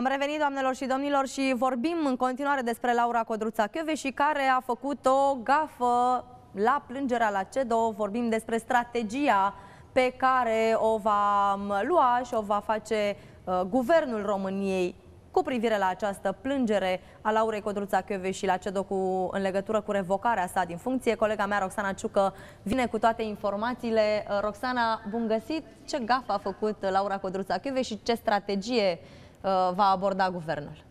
Am revenit, doamnelor și domnilor, și vorbim în continuare despre Laura Codruța și care a făcut o gafă la plângerea la CEDO. Vorbim despre strategia pe care o va um, lua și o va face uh, guvernul României cu privire la această plângere a Laurei Codruța și la CEDO cu, în legătură cu revocarea sa din funcție. Colega mea, Roxana Ciucă, vine cu toate informațiile. Uh, Roxana, bun găsit! Ce gafă a făcut Laura Codruța și ce strategie Uh, va aborda guvernul?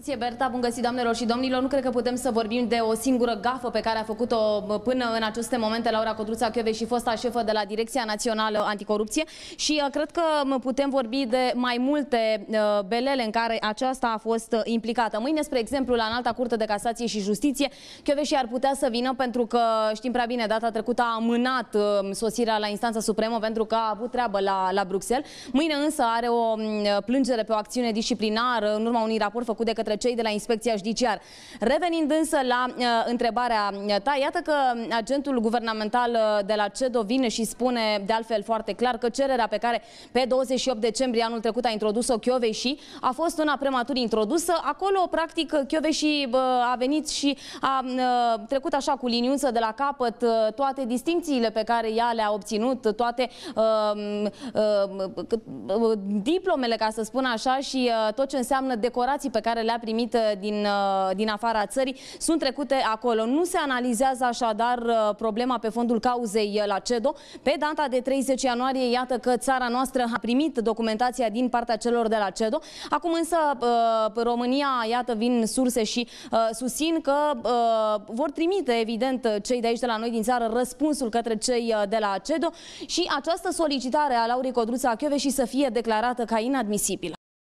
Ție, Berta, bun găsit, doamnelor și domnilor. Nu cred că putem să vorbim de o singură gafă pe care a făcut-o până în aceste momente Laura Codruța Chiove și fosta șefă de la Direcția Națională Anticorupție și uh, cred că putem vorbi de mai multe uh, belele în care aceasta a fost uh, implicată. Mâine, spre exemplu, la Înalta Curte de Casație și Justiție, Chiove și ar putea să vină pentru că, știm prea bine, data trecută a amânat um, sosirea la instanța supremă pentru că a avut treabă la, la Bruxelles. Mâine însă are o mm, plângere pe o acțiune disciplinară în urma unui raport făcut de către cei de la Inspecția Judiciar. Revenind însă la uh, întrebarea uh, ta, iată că agentul guvernamental uh, de la CEDO vine și spune de altfel foarte clar că cererea pe care pe 28 decembrie anul trecut a introdus-o și a fost una prematur introdusă. Acolo, practic, Chioveși uh, a venit și a trecut așa cu liniunță de la capăt toate distincțiile pe care ea le-a obținut, toate uh, uh, diplomele, ca să spun așa, și tot ce înseamnă decorații pe care le le-a primit uh, din, uh, din afara țării sunt trecute acolo. Nu se analizează așadar uh, problema pe fondul cauzei la CEDO. Pe data de 30 ianuarie, iată că țara noastră a primit documentația din partea celor de la CEDO. Acum însă România, iată, vin surse și susțin că vor trimite, evident, cei de aici de la noi din țară răspunsul către cei de la CEDO și această solicitare a Laurei Codruța și să fie declarată ca inadmisibilă.